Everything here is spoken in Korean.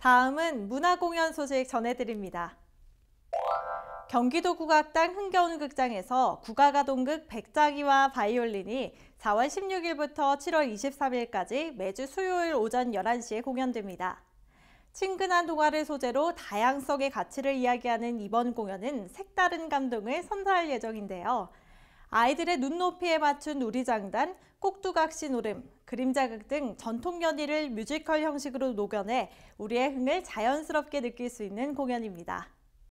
다음은 문화공연 소식 전해드립니다. 경기도 국악당 흥겨운 극장에서 국악아동극 백자기와 바이올린이 4월 16일부터 7월 23일까지 매주 수요일 오전 11시에 공연됩니다. 친근한 동화를 소재로 다양성의 가치를 이야기하는 이번 공연은 색다른 감동을 선사할 예정인데요. 아이들의 눈높이에 맞춘 우리장단 꼭두각시 노름, 그림자극 등 전통 연희를 뮤지컬 형식으로 녹여내 우리의 흥을 자연스럽게 느낄 수 있는 공연입니다.